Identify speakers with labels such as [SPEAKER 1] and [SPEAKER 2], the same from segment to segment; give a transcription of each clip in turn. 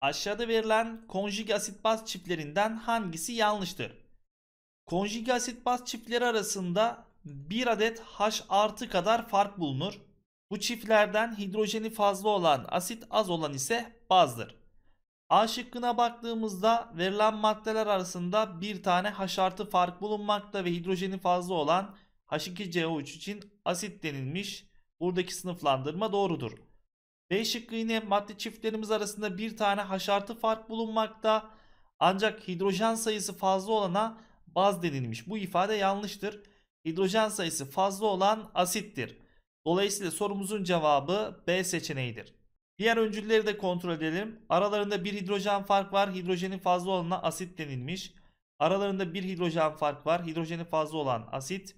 [SPEAKER 1] Aşağıda verilen konjük asit baz çiftlerinden hangisi yanlıştır? Konjük asit baz çiftleri arasında bir adet H artı kadar fark bulunur. Bu çiftlerden hidrojeni fazla olan asit az olan ise bazdır. A şıkkına baktığımızda verilen maddeler arasında bir tane H artı fark bulunmakta ve hidrojeni fazla olan H2CO3 için asit denilmiş. Buradaki sınıflandırma doğrudur. B şıkkı yine madde çiftlerimiz arasında bir tane haşartı fark bulunmakta. Ancak hidrojen sayısı fazla olana baz denilmiş. Bu ifade yanlıştır. Hidrojen sayısı fazla olan asittir. Dolayısıyla sorumuzun cevabı B seçeneğidir. Diğer öncülleri de kontrol edelim. Aralarında bir hidrojen fark var. Hidrojenin fazla olana asit denilmiş. Aralarında bir hidrojen fark var. Hidrojeni fazla olan asit.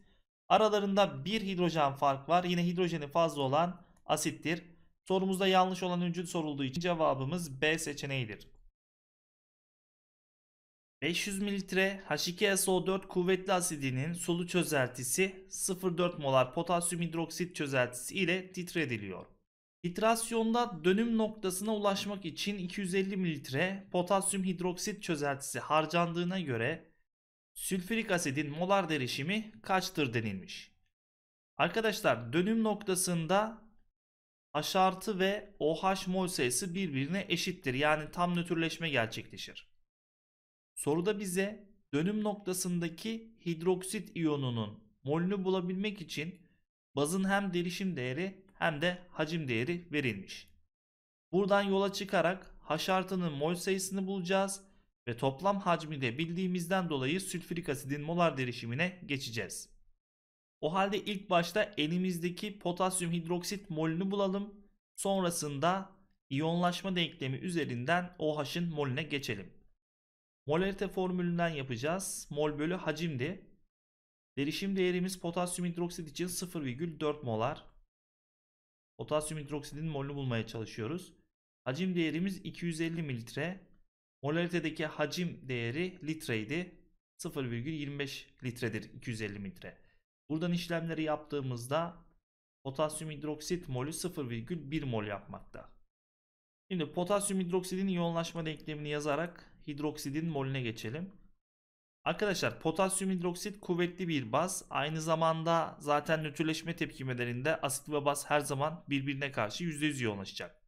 [SPEAKER 1] Aralarında bir hidrojen fark var. Yine hidrojeni fazla olan asittir. Sorumuzda yanlış olan öncül sorulduğu için cevabımız B seçeneğidir. 500 mililitre H2SO4 kuvvetli asidinin sulu çözeltisi 0,4 molar potasyum hidroksit çözeltisi ile titrediliyor. Titrasyonda dönüm noktasına ulaşmak için 250 mililitre potasyum hidroksit çözeltisi harcandığına göre sülfürik asidin molar derişimi kaçtır denilmiş. Arkadaşlar dönüm noktasında H artı ve OH mol sayısı birbirine eşittir. Yani tam nötrleşme gerçekleşir. Soruda bize dönüm noktasındaki hidroksit iyonunun molünü bulabilmek için bazın hem derişim değeri hem de hacim değeri verilmiş. Buradan yola çıkarak H artının mol sayısını bulacağız ve toplam hacmi de bildiğimizden dolayı sülfürik asidin molar derişimine geçeceğiz. O halde ilk başta elimizdeki potasyum hidroksit molünü bulalım. Sonrasında iyonlaşma denklemi üzerinden OH'ın molüne geçelim. Molarite formülünden yapacağız. Mol bölü hacimdi. Derişim değerimiz potasyum hidroksit için 0,4 molar. Potasyum hidroksidin molünü bulmaya çalışıyoruz. Hacim değerimiz 250 mililitre. Molaritedeki hacim değeri litreydi. 0,25 litredir 250 mililitre. Buradan işlemleri yaptığımızda potasyum hidroksit molü 0,1 mol yapmakta. Şimdi potasyum hidroksidin yoğunlaşma denklemini yazarak hidroksidin molüne geçelim. Arkadaşlar potasyum hidroksit kuvvetli bir baz. Aynı zamanda zaten nötrleşme tepkimelerinde asit ve baz her zaman birbirine karşı %100 yoğunlaşacak.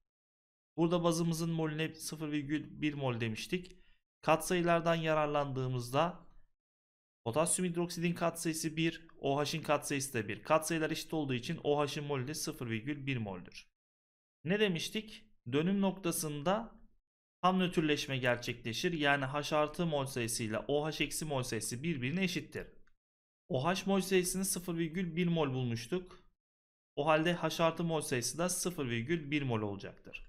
[SPEAKER 1] Burada bazımızın molüne 0,1 mol demiştik. Katsayılardan yararlandığımızda Potasyum hidroksidin katsayısı 1, OH'in katsayısı da 1. Katsayılar eşit olduğu için OH'in molü de 0,1 moldür. Ne demiştik? Dönüm noktasında tam nötrleşme gerçekleşir. Yani H artı mol sayısıyla ile OH eksi mol sayısı birbirine eşittir. OH mol sayısını 0,1 mol bulmuştuk. O halde H artı mol sayısı da 0,1 mol olacaktır.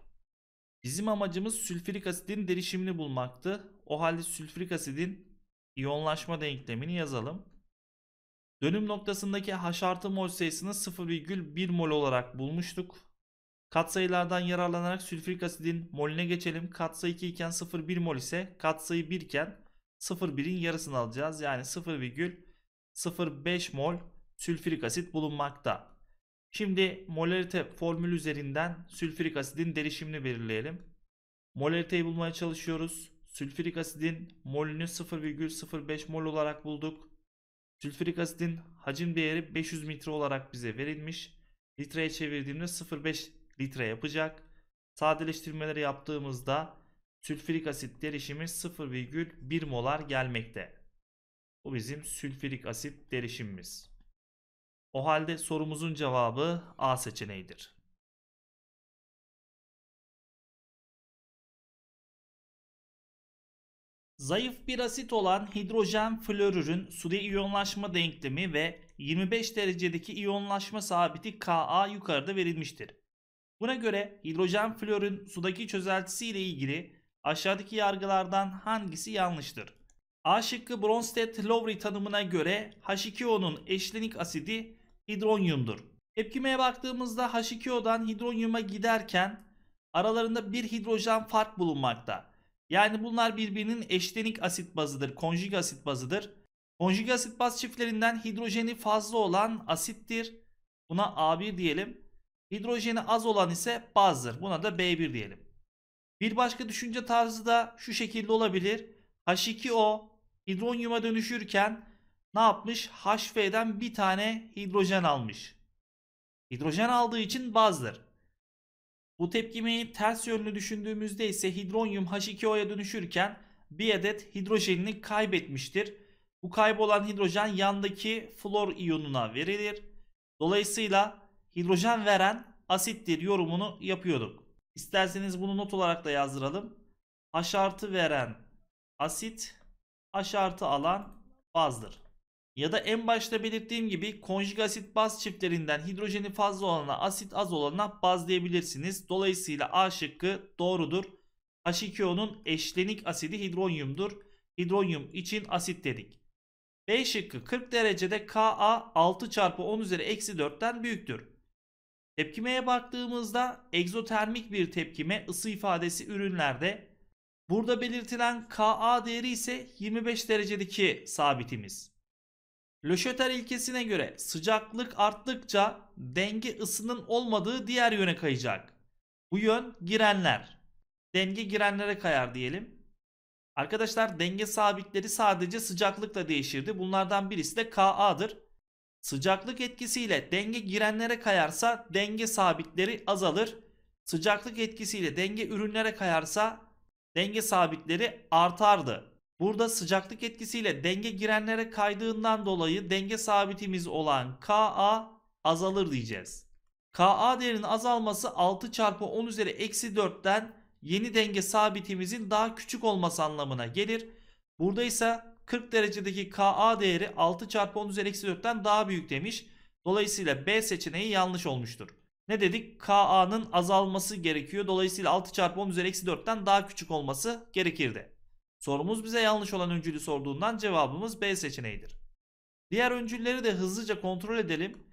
[SPEAKER 1] Bizim amacımız sülfürik asidin derişimini bulmaktı. O halde sülfürik asidin İyonlaşma denklemini yazalım. Dönüm noktasındaki H artı mol sayısını 0,1 mol olarak bulmuştuk. Katsayılardan yararlanarak sülfürik asidin molüne geçelim. Katsayı 2 iken 0,1 mol ise katsayı 1 iken 0,1'in yarısını alacağız. Yani 0,05 mol sülfürik asit bulunmakta. Şimdi molarite formülü üzerinden sülfürik asidin derişimini belirleyelim. Molariteyi bulmaya çalışıyoruz. Sülfürik asidin molünü 0,05 mol olarak bulduk. Sülfürik asidin hacim değeri 500 litre olarak bize verilmiş. Litreye çevirdiğimde 0,5 litre yapacak. Sadeleştirmeleri yaptığımızda sülfürik asit derişimi 0,1 molar gelmekte. Bu bizim sülfürik asit derişimimiz. O halde sorumuzun cevabı A seçeneğidir. Zayıf bir asit olan hidrojen florürün suda iyonlaşma denklemi ve 25 derecedeki iyonlaşma sabiti Ka yukarıda verilmiştir. Buna göre hidrojen florün sudaki çözeltisi ile ilgili aşağıdaki yargılardan hangisi yanlıştır? A şıkkı Bronsted-Lowry tanımına göre H2O'nun eşlenik asidi hidronyumdur. Tepkimeye baktığımızda H2O'dan hidronyuma giderken aralarında bir hidrojen fark bulunmakta. Yani bunlar birbirinin eşlenik asit bazıdır, konjug asit bazıdır. Konjug asit baz çiftlerinden hidrojeni fazla olan asittir. Buna A1 diyelim. Hidrojeni az olan ise bazdır. Buna da B1 diyelim. Bir başka düşünce tarzı da şu şekilde olabilir. H2O hidronyuma dönüşürken ne yapmış? HV'den bir tane hidrojen almış. Hidrojen aldığı için bazdır. Bu tepkimeyi ters yönlü düşündüğümüzde ise hidronyum H2O'ya dönüşürken bir adet hidrojenini kaybetmiştir. Bu kaybolan hidrojen yandaki flor iyonuna verilir. Dolayısıyla hidrojen veren asittir yorumunu yapıyorduk. İsterseniz bunu not olarak da yazdıralım. H artı veren asit, H artı alan bazdır. Ya da en başta belirttiğim gibi konjug asit baz çiftlerinden hidrojeni fazla olana asit az olana baz diyebilirsiniz. Dolayısıyla A şıkkı doğrudur. H2O'nun eşlenik asidi hidronyumdur. Hidronyum için asit dedik. B şıkkı 40 derecede Ka 6 çarpı 10 üzeri eksi 4'ten büyüktür. Tepkimeye baktığımızda egzotermik bir tepkime ısı ifadesi ürünlerde. Burada belirtilen Ka değeri ise 25 derecedeki sabitimiz. Löşeter ilkesine göre sıcaklık arttıkça denge ısının olmadığı diğer yöne kayacak. Bu yön girenler. Denge girenlere kayar diyelim. Arkadaşlar denge sabitleri sadece sıcaklıkla değişirdi. Bunlardan birisi de Ka'dır. Sıcaklık etkisiyle denge girenlere kayarsa denge sabitleri azalır. Sıcaklık etkisiyle denge ürünlere kayarsa denge sabitleri artardı. Burada sıcaklık etkisiyle denge girenlere kaydığından dolayı denge sabitimiz olan Ka azalır diyeceğiz. Ka değerinin azalması 6 çarpı 10 üzeri eksi 4'ten yeni denge sabitimizin daha küçük olması anlamına gelir. Burada ise 40 derecedeki Ka değeri 6 çarpı 10 üzeri eksi 4'ten daha büyük demiş. Dolayısıyla B seçeneği yanlış olmuştur. Ne dedik? Ka'nın azalması gerekiyor. Dolayısıyla 6 çarpı 10 üzeri eksi 4'ten daha küçük olması gerekirdi. Sorumuz bize yanlış olan öncülü sorduğundan cevabımız B seçeneğidir. Diğer öncülleri de hızlıca kontrol edelim.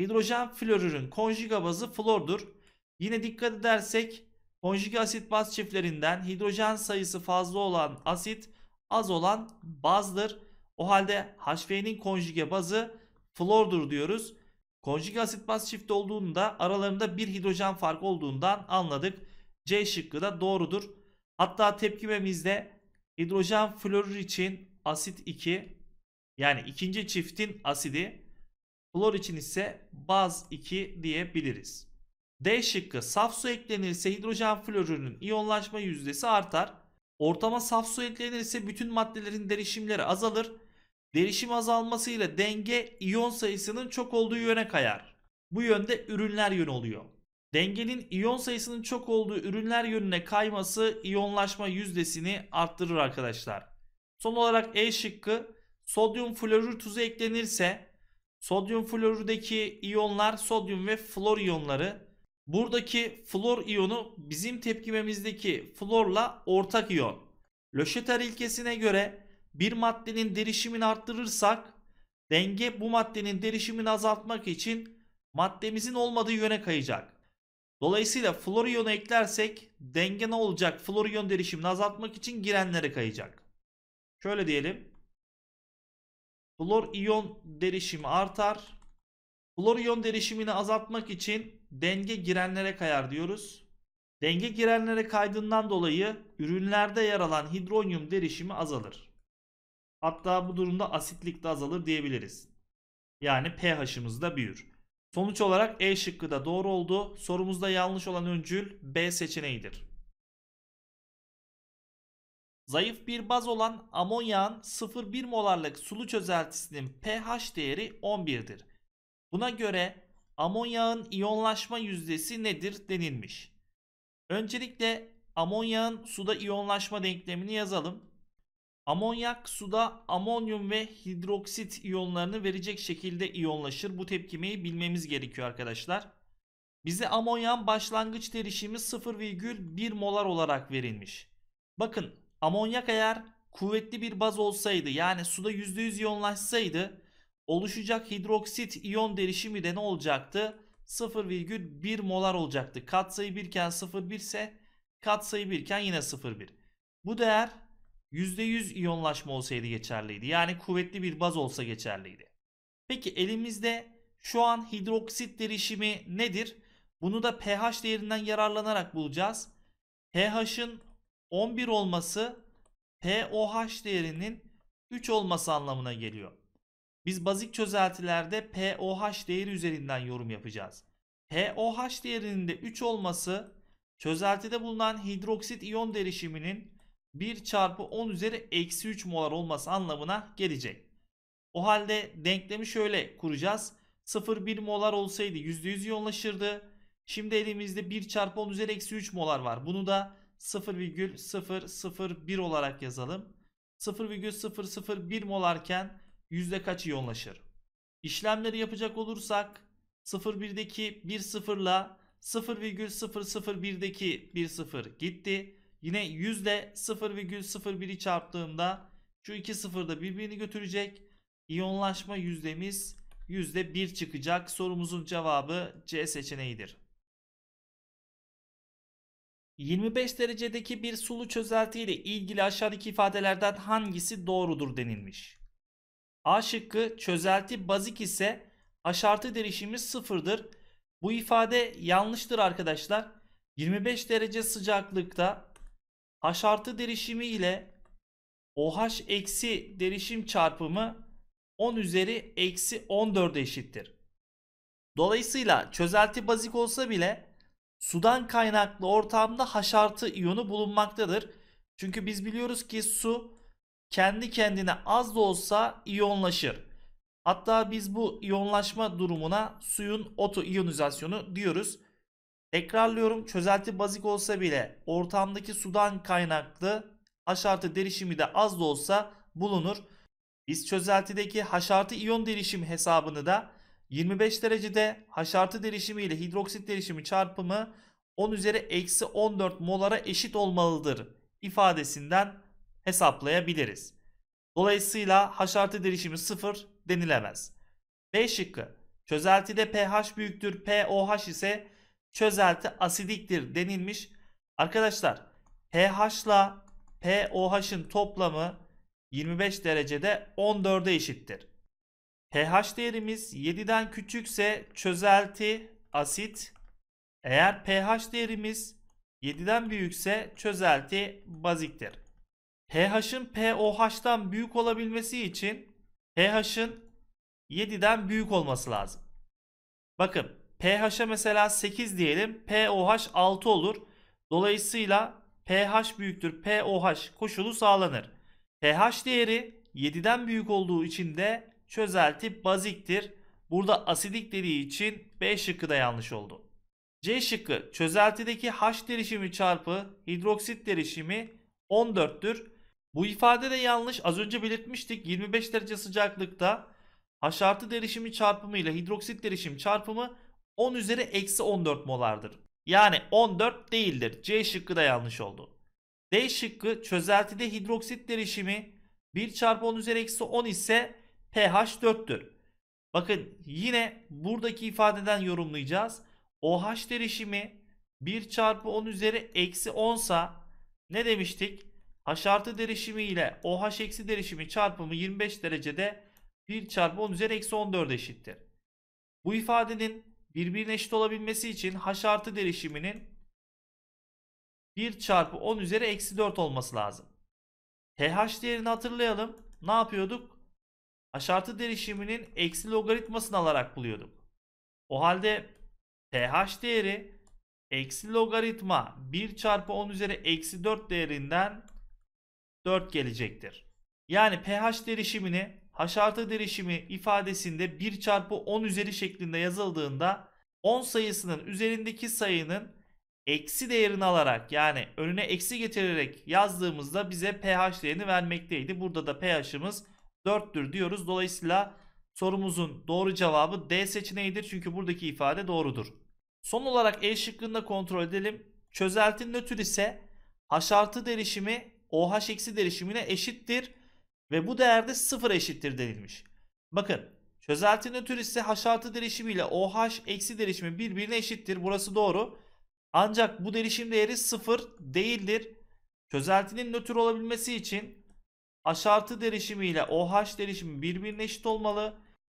[SPEAKER 1] Hidrojen florürün konjuga bazı flordur. Yine dikkat edersek konjuga asit baz çiftlerinden hidrojen sayısı fazla olan asit az olan bazdır. O halde HF'nin konjuge bazı flordur diyoruz. Konjük asit baz çift olduğunda aralarında bir hidrojen fark olduğundan anladık. C şıkkı da doğrudur. Hatta tepkimemizde Hidrojen florür için asit 2 yani ikinci çiftin asidi flor için ise baz 2 diyebiliriz. D şıkkı saf su eklenirse hidrojen florürünün iyonlaşma yüzdesi artar. Ortama saf su eklenirse bütün maddelerin derişimleri azalır. Derişim azalmasıyla denge iyon sayısının çok olduğu yöne kayar. Bu yönde ürünler yönü oluyor. Dengenin iyon sayısının çok olduğu ürünler yönüne kayması iyonlaşma yüzdesini arttırır arkadaşlar. Son olarak E şıkkı sodyum florür tuzu eklenirse sodyum florürdeki iyonlar sodyum ve flor iyonları. Buradaki flor iyonu bizim tepkimemizdeki florla ortak iyon. Löşeter ilkesine göre bir maddenin derişimini arttırırsak denge bu maddenin derişimini azaltmak için maddemizin olmadığı yöne kayacak. Dolayısıyla Florion'u eklersek denge ne olacak? Florion derişimini azaltmak için girenlere kayacak. Şöyle diyelim. Florion derişimi artar. Florion derişimini azaltmak için denge girenlere kayar diyoruz. Denge girenlere kaydığından dolayı ürünlerde yer alan hidronyum derişimi azalır. Hatta bu durumda asitlik de azalır diyebiliriz. Yani pH'ımız da büyür. Sonuç olarak E şıkkı da doğru oldu. Sorumuzda yanlış olan öncül B seçeneğidir. Zayıf bir baz olan amonyağın 0,1 molarlık sulu çözeltisinin pH değeri 11'dir. Buna göre amonyağın iyonlaşma yüzdesi nedir denilmiş. Öncelikle amonyağın suda iyonlaşma denklemini yazalım. Amonyak suda amonyum ve hidroksit iyonlarını verecek şekilde iyonlaşır. Bu tepkimeyi bilmemiz gerekiyor arkadaşlar. Bize amonyan başlangıç derişimi 0,1 molar olarak verilmiş. Bakın amonyak eğer kuvvetli bir baz olsaydı yani suda %100 iyonlaşsaydı oluşacak hidroksit iyon derişimi de ne olacaktı? 0,1 molar olacaktı. Katsayı 1 iken 0,1 ise katsayı 1 iken yine 0,1. Bu değer %100 iyonlaşma olsaydı geçerliydi. Yani kuvvetli bir baz olsa geçerliydi. Peki elimizde şu an hidroksit derişimi nedir? Bunu da pH değerinden yararlanarak bulacağız. pH'ın 11 olması POH değerinin 3 olması anlamına geliyor. Biz bazik çözeltilerde POH değeri üzerinden yorum yapacağız. POH değerinin de 3 olması çözeltide bulunan hidroksit iyon derişiminin 1 çarpı 10 üzeri eksi 3 molar olması anlamına gelecek. O halde denklemi şöyle kuracağız. 0,1 molar olsaydı %100 yoğunlaşırdı. Şimdi elimizde 1 çarpı 10 üzeri eksi 3 molar var. Bunu da 0,001 olarak yazalım. 0,001 molarken yüzde kaç yoğunlaşır? İşlemleri yapacak olursak 0,1'deki 1 sıfırla 0,001'deki 1 sıfır gitti. Yine yüzde %0,01'i çarptığımda şu iki sıfır da birbirini götürecek. İyonlaşma yüzdemiz %1 çıkacak. Sorumuzun cevabı C seçeneğidir. 25 derecedeki bir sulu çözelti ile ilgili aşağıdaki ifadelerden hangisi doğrudur denilmiş. A şıkkı çözelti bazik ise aşartı derişimiz sıfırdır. Bu ifade yanlıştır arkadaşlar. 25 derece sıcaklıkta H artı derişimi ile OH eksi derişim çarpımı 10 üzeri eksi 14 eşittir. Dolayısıyla çözelti bazik olsa bile sudan kaynaklı ortamda H artı iyonu bulunmaktadır. Çünkü biz biliyoruz ki su kendi kendine az da olsa iyonlaşır. Hatta biz bu iyonlaşma durumuna suyun oto iyonizasyonu diyoruz. Tekrarlıyorum çözelti bazik olsa bile ortamdaki sudan kaynaklı haşartı derişimi de az da olsa bulunur. Biz çözeltideki haşartı iyon derişim hesabını da 25 derecede haşartı derişimi ile hidroksit derişimi çarpımı 10 üzeri eksi 14 molara eşit olmalıdır ifadesinden hesaplayabiliriz. Dolayısıyla haşartı derişimi 0 denilemez. B şıkkı. Çözeltide pH büyüktür POH ise çözelti asidiktir denilmiş. Arkadaşlar pH pH'la pOH'ın toplamı 25 derecede 14'e eşittir. pH değerimiz 7'den küçükse çözelti asit. Eğer pH değerimiz 7'den büyükse çözelti baziktir. pH'ın pOH'dan büyük olabilmesi için pH'ın 7'den büyük olması lazım. Bakın pH'a mesela 8 diyelim. pOH 6 olur. Dolayısıyla pH büyüktür pOH koşulu sağlanır. pH değeri 7'den büyük olduğu için de çözelti baziktir. Burada asidik dediği için B şıkkı da yanlış oldu. C şıkkı çözeltideki H derişimi çarpı hidroksit derişimi 14'tür. Bu ifade de yanlış. Az önce belirtmiştik 25 derece sıcaklıkta H artı derişimi çarpımı ile hidroksit derişim çarpımı 10 üzeri eksi 14 molardır. Yani 14 değildir. C şıkkı da yanlış oldu. D şıkkı çözeltide hidroksit derişimi 1 çarpı 10 üzeri eksi 10 ise pH 4'tür. Bakın yine buradaki ifadeden yorumlayacağız. OH derişimi 1 çarpı 10 üzeri eksi 10 sa ne demiştik? H artı derişimi ile OH eksi derişimi çarpımı 25 derecede 1 çarpı 10 üzeri eksi 14 eşittir. Bu ifadenin birbirine eşit olabilmesi için h artı derişiminin 1 çarpı 10 üzeri eksi 4 olması lazım. TH değerini hatırlayalım. Ne yapıyorduk? H artı derişiminin eksi logaritmasını alarak buluyorduk. O halde TH değeri eksi logaritma 1 çarpı 10 üzeri eksi 4 değerinden 4 gelecektir. Yani pH derişimini haşartı derişimi ifadesinde 1 çarpı 10 üzeri şeklinde yazıldığında 10 sayısının üzerindeki sayının eksi değerini alarak yani önüne eksi getirerek yazdığımızda bize pH değerini vermekteydi. Burada da pH'ımız 4'tür diyoruz. Dolayısıyla sorumuzun doğru cevabı D seçeneğidir. Çünkü buradaki ifade doğrudur. Son olarak E şıkkında kontrol edelim. Çözelti nötr ise haşartı derişimi OH eksi derişimine eşittir ve bu değerde 0 eşittir denilmiş. Bakın çözeltinin ötürü ise haşartı derişimi ile OH eksi derişimi birbirine eşittir. Burası doğru. Ancak bu derişim değeri 0 değildir. Çözeltinin nötr olabilmesi için haşartı derişimi ile OH derişimi birbirine eşit olmalı.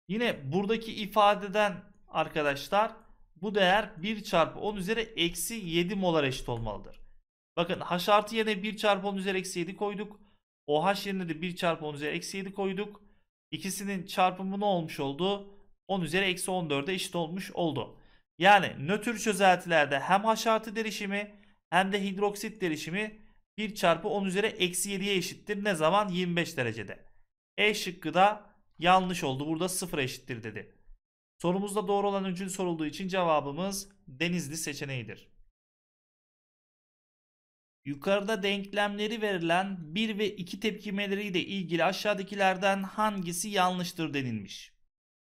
[SPEAKER 1] Yine buradaki ifadeden arkadaşlar bu değer 1 çarpı 10 üzeri eksi 7 molar eşit olmalıdır. Bakın haşartı artı yerine 1 çarpı 10 üzeri eksi 7 koyduk. OH yerine de 1 çarpı 10 üzeri eksi 7 koyduk. İkisinin çarpımı ne olmuş oldu? 10 üzeri eksi 14'e eşit olmuş oldu. Yani nötr çözeltilerde hem H artı derişimi hem de hidroksit derişimi 1 çarpı 10 üzeri eksi 7'ye eşittir. Ne zaman? 25 derecede. E şıkkı da yanlış oldu. Burada 0 eşittir dedi. Sorumuzda doğru olan öncül sorulduğu için cevabımız denizli seçeneğidir. Yukarıda denklemleri verilen 1 ve 2 tepkimeleriyle ilgili aşağıdakilerden hangisi yanlıştır denilmiş.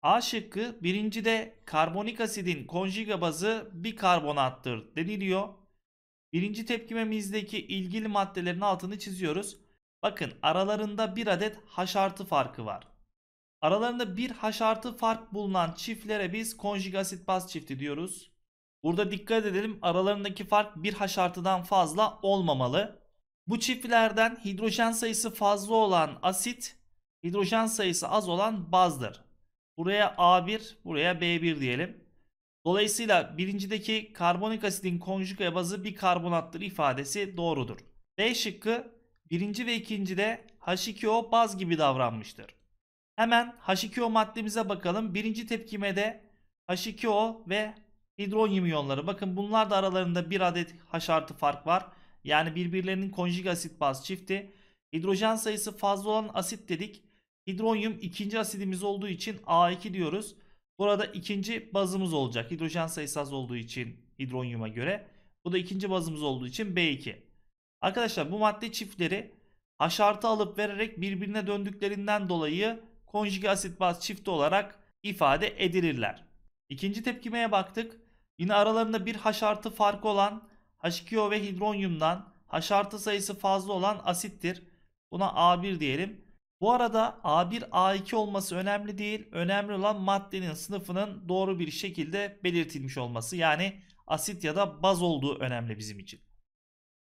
[SPEAKER 1] A şıkkı de karbonik asidin konjuga bazı bir karbonattır deniliyor. Birinci tepkimemizdeki ilgili maddelerin altını çiziyoruz. Bakın aralarında bir adet H artı farkı var. Aralarında bir H artı fark bulunan çiftlere biz konjuga asit baz çifti diyoruz. Burada dikkat edelim aralarındaki fark bir haş fazla olmamalı. Bu çiftlerden hidrojen sayısı fazla olan asit, hidrojen sayısı az olan bazdır. Buraya A1, buraya B1 diyelim. Dolayısıyla birincideki karbonik asidin konjuga bazı bir karbonattır ifadesi doğrudur. B şıkkı birinci ve ikinci de H2O baz gibi davranmıştır. Hemen H2O maddemize bakalım. Birinci tepkimede H2O ve Hidronyum iyonları bakın bunlar da aralarında bir adet H artı fark var. Yani birbirlerinin konjug asit baz çifti. Hidrojen sayısı fazla olan asit dedik. Hidronyum ikinci asidimiz olduğu için A2 diyoruz. Burada ikinci bazımız olacak. Hidrojen sayısı az olduğu için hidronyuma göre. Bu da ikinci bazımız olduğu için B2. Arkadaşlar bu madde çiftleri H artı alıp vererek birbirine döndüklerinden dolayı konjüge asit baz çifti olarak ifade edilirler. İkinci tepkimeye baktık. Yine aralarında bir H artı farkı olan H2O ve hidronyumdan H artı sayısı fazla olan asittir. Buna A1 diyelim. Bu arada A1 A2 olması önemli değil. Önemli olan maddenin sınıfının doğru bir şekilde belirtilmiş olması. Yani asit ya da baz olduğu önemli bizim için.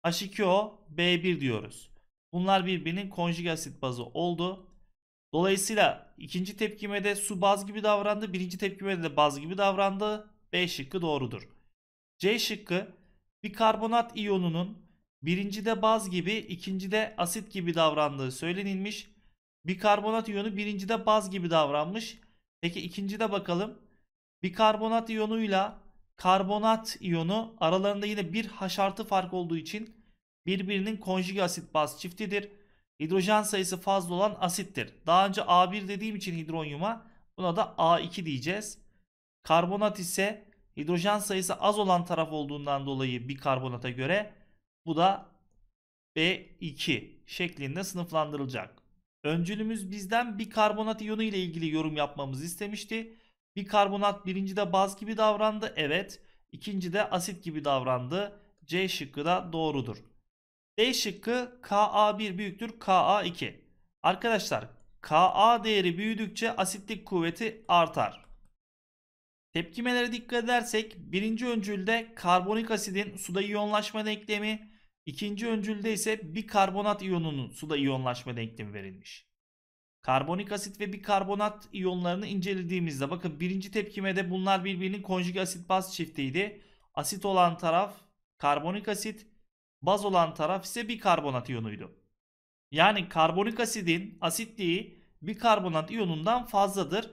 [SPEAKER 1] H2O B1 diyoruz. Bunlar birbirinin konjug asit bazı oldu. Dolayısıyla ikinci tepkimede su baz gibi davrandı. Birinci tepkimede de baz gibi davrandı. B şıkkı doğrudur. C şıkkı bikarbonat iyonunun birincide baz gibi ikincide asit gibi davrandığı söylenilmiş. Bikarbonat iyonu birincide baz gibi davranmış. Peki ikincide bakalım. Bikarbonat iyonuyla karbonat iyonu aralarında yine bir haşartı fark olduğu için birbirinin konjüge asit baz çiftidir. Hidrojen sayısı fazla olan asittir. Daha önce A1 dediğim için hidronyuma buna da A2 diyeceğiz. Karbonat ise hidrojen sayısı az olan taraf olduğundan dolayı bir karbonata göre bu da B2 şeklinde sınıflandırılacak. Öncülümüz bizden bir karbonat iyonu ile ilgili yorum yapmamızı istemişti. Bir karbonat birinci de baz gibi davrandı. Evet. İkinci de asit gibi davrandı. C şıkkı da doğrudur. D şıkkı Ka1 büyüktür Ka2. Arkadaşlar Ka değeri büyüdükçe asitlik kuvveti artar. Tepkimelere dikkat edersek birinci öncülde karbonik asidin suda iyonlaşma denklemi, ikinci öncülde ise bir karbonat iyonunun suda iyonlaşma denklemi verilmiş. Karbonik asit ve bir karbonat iyonlarını incelediğimizde bakın birinci tepkimede bunlar birbirinin konjüge asit baz çiftiydi. Asit olan taraf karbonik asit, baz olan taraf ise bir karbonat iyonuydu. Yani karbonik asidin asitliği bir karbonat iyonundan fazladır.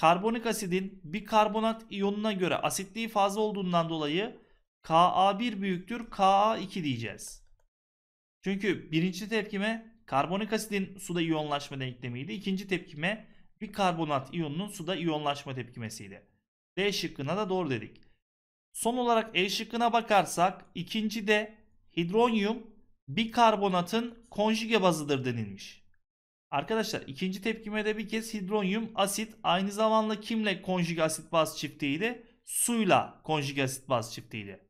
[SPEAKER 1] Karbonik asidin bir karbonat iyonuna göre asitliği fazla olduğundan dolayı Ka1 büyüktür Ka2 diyeceğiz. Çünkü birinci tepkime karbonik asidin suda iyonlaşma denklemiydi. İkinci tepkime bir karbonat iyonunun suda iyonlaşma tepkimesiydi. D şıkkına da doğru dedik. Son olarak E şıkkına bakarsak ikinci de hidronyum karbonatın konjüge bazıdır denilmiş. Arkadaşlar ikinci tepkime de bir kez hidronyum asit aynı zamanda kimle konjug asit baz çiftiydi? Suyla konjug asit baz çiftiydi.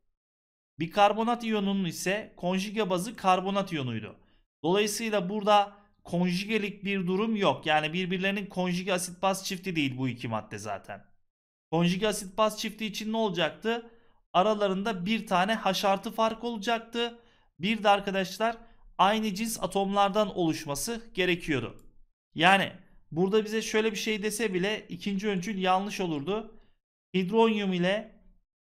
[SPEAKER 1] Bir karbonat iyonunun ise konjuge bazı karbonat iyonuydu. Dolayısıyla burada konjugelik bir durum yok. Yani birbirlerinin konjug asit baz çifti değil bu iki madde zaten. Konjug asit baz çifti için ne olacaktı? Aralarında bir tane haş artı fark olacaktı. Bir de arkadaşlar aynı cins atomlardan oluşması gerekiyordu. Yani burada bize şöyle bir şey dese bile ikinci öncül yanlış olurdu. Hidronyum ile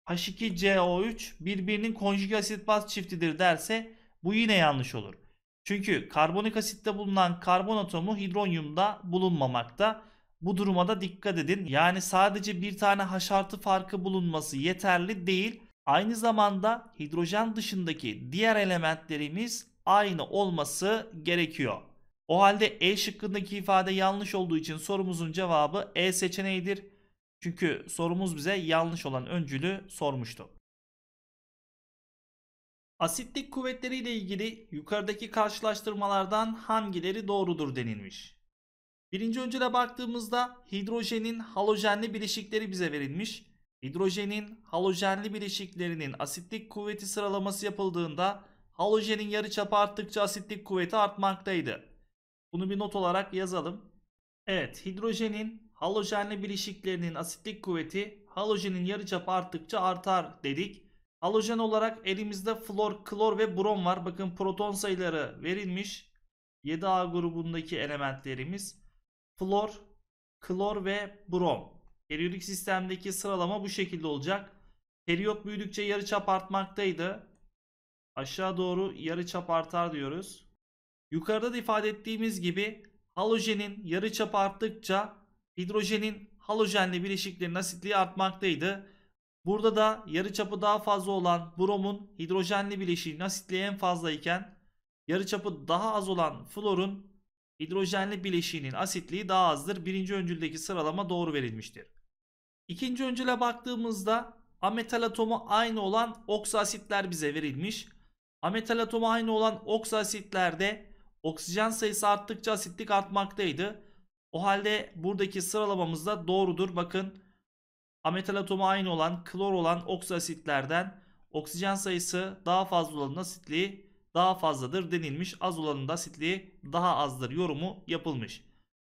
[SPEAKER 1] H2CO3 birbirinin konjüge asit baz çiftidir derse bu yine yanlış olur. Çünkü karbonik asitte bulunan karbon atomu hidronyumda bulunmamakta. Bu duruma da dikkat edin. Yani sadece bir tane H artı farkı bulunması yeterli değil. Aynı zamanda hidrojen dışındaki diğer elementlerimiz aynı olması gerekiyor. O halde E şıkkındaki ifade yanlış olduğu için sorumuzun cevabı E seçeneğidir. Çünkü sorumuz bize yanlış olan öncülü sormuştu. Asitlik kuvvetleri ile ilgili yukarıdaki karşılaştırmalardan hangileri doğrudur denilmiş. Birinci öncüle baktığımızda hidrojenin halojenli bileşikleri bize verilmiş. Hidrojenin halojenli bileşiklerinin asitlik kuvveti sıralaması yapıldığında Halojenin yarıçapı arttıkça asitlik kuvveti artmaktaydı. Bunu bir not olarak yazalım. Evet, hidrojenin halojenli bileşiklerinin asitlik kuvveti halojenin yarıçapı arttıkça artar dedik. Halojen olarak elimizde flor, klor ve brom var. Bakın proton sayıları verilmiş. 7A grubundaki elementlerimiz flor, klor ve brom. Periyodik sistemdeki sıralama bu şekilde olacak. Periyot büyüdükçe yarıçap artmaktaydı. Aşağı doğru yarı çap artar diyoruz. Yukarıda da ifade ettiğimiz gibi halojenin yarı çapı arttıkça hidrojenin halojenli bileşiklerin asitliği artmaktaydı. Burada da yarı çapı daha fazla olan bromun hidrojenli bileşiğinin asitliği en fazlayken iken yarı çapı daha az olan florun hidrojenli bileşiğinin asitliği daha azdır. Birinci öncüldeki sıralama doğru verilmiştir. İkinci öncüle baktığımızda ametal atomu aynı olan oksasitler bize verilmiş. Ametal atomu aynı olan oksasitlerde oksijen sayısı arttıkça asitlik artmaktaydı. O halde buradaki sıralamamız da doğrudur. Bakın ametal atomu aynı olan klor olan oksasitlerden oksijen sayısı daha fazla olanın asitliği daha fazladır denilmiş. Az olanın da asitliği daha azdır yorumu yapılmış.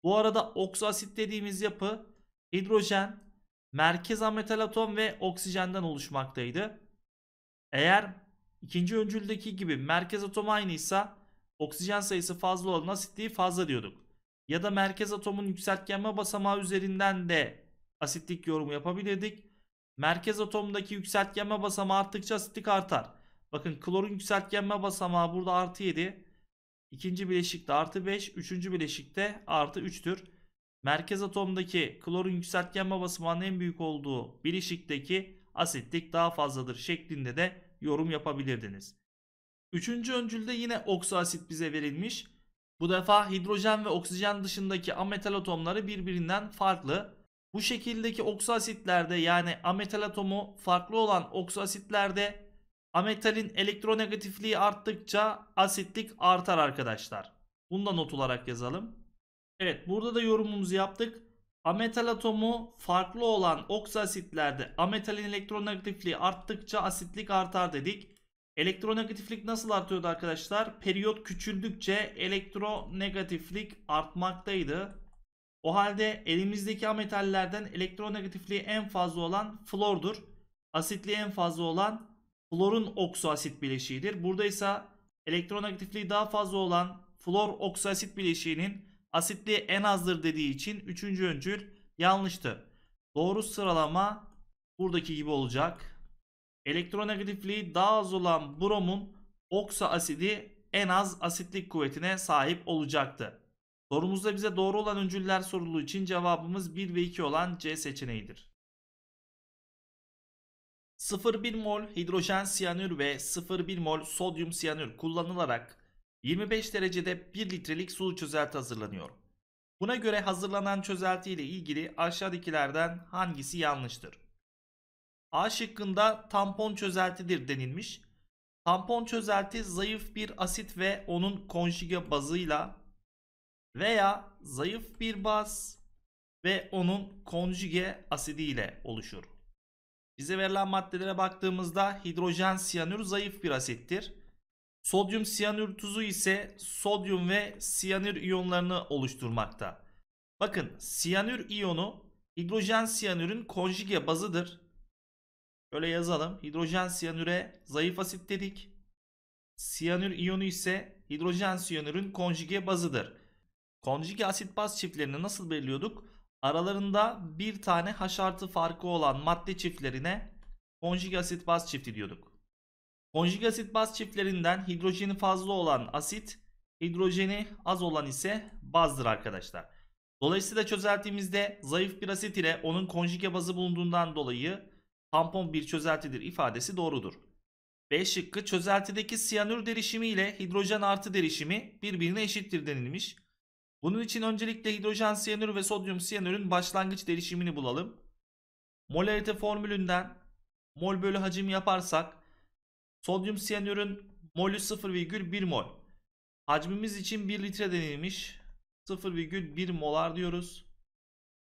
[SPEAKER 1] Bu arada oksasit dediğimiz yapı hidrojen, merkez ametal atom ve oksijenden oluşmaktaydı. Eğer İkinci öncüldeki gibi merkez atom aynıysa oksijen sayısı fazla olan asitliği fazla diyorduk. Ya da merkez atomun yükseltgenme basamağı üzerinden de asitlik yorumu yapabilirdik. Merkez atomdaki yükseltgenme basamağı arttıkça asitlik artar. Bakın klorun yükseltgenme basamağı burada artı 7. İkinci bileşikte artı 5. Üçüncü bileşikte artı 3'tür. Merkez atomdaki klorun yükseltgenme basamağının en büyük olduğu bileşikteki asitlik daha fazladır şeklinde de yorum yapabilirdiniz. Üçüncü öncülde yine oksoasit bize verilmiş. Bu defa hidrojen ve oksijen dışındaki ametal atomları birbirinden farklı. Bu şekildeki oksoasitlerde yani ametal atomu farklı olan oksoasitlerde ametalin elektronegatifliği arttıkça asitlik artar arkadaşlar. Bunu da not olarak yazalım. Evet burada da yorumumuzu yaptık. Ametal atomu farklı olan oksasitlerde ametalin elektronegatifliği arttıkça asitlik artar dedik. Elektronegatiflik nasıl artıyordu arkadaşlar? Periyot küçüldükçe elektronegatiflik artmaktaydı. O halde elimizdeki ametallerden elektronegatifliği en fazla olan flordur. Asitliği en fazla olan florun oksoasit bileşiğidir. Burada ise elektronegatifliği daha fazla olan flor oksoasit bileşiğinin Asitliği en azdır dediği için 3. öncül yanlıştı. Doğru sıralama buradaki gibi olacak. Elektronegatifliği daha az olan bromun oksa asidi en az asitlik kuvvetine sahip olacaktı. Sorumuzda bize doğru olan öncüller sorulduğu için cevabımız 1 ve 2 olan C seçeneğidir. 0,1 mol hidrojen siyanür ve 0,1 mol sodyum siyanür kullanılarak 25 derecede 1 litrelik sulu çözelti hazırlanıyor. Buna göre hazırlanan çözelti ile ilgili aşağıdakilerden hangisi yanlıştır? A şıkkında tampon çözeltidir denilmiş. Tampon çözelti zayıf bir asit ve onun konjüge bazıyla veya zayıf bir baz ve onun konjüge asidiyle oluşur. Bize verilen maddelere baktığımızda hidrojen siyanür zayıf bir asittir. Sodyum siyanür tuzu ise sodyum ve siyanür iyonlarını oluşturmakta. Bakın siyanür iyonu hidrojen siyanürün konjuge bazıdır. Şöyle yazalım. Hidrojen siyanüre zayıf asit dedik. Siyanür iyonu ise hidrojen siyanürün konjuge bazıdır. Konjuge asit baz çiftlerini nasıl belirliyorduk? Aralarında bir tane H artı farkı olan madde çiftlerine konjuge asit baz çifti diyorduk. Konjük asit baz çiftlerinden hidrojeni fazla olan asit, hidrojeni az olan ise bazdır arkadaşlar. Dolayısıyla çözeltimizde zayıf bir asit ile onun konjüge bazı bulunduğundan dolayı tampon bir çözeltidir ifadesi doğrudur. B şıkkı çözeltideki siyanür derişimi ile hidrojen artı derişimi birbirine eşittir denilmiş. Bunun için öncelikle hidrojen siyanür ve sodyum siyanürün başlangıç derişimini bulalım. Molarite formülünden mol bölü hacim yaparsak Sodyum siyanürün molü 0,1 mol. Hacmimiz için 1 litre denilmiş. 0,1 molar diyoruz.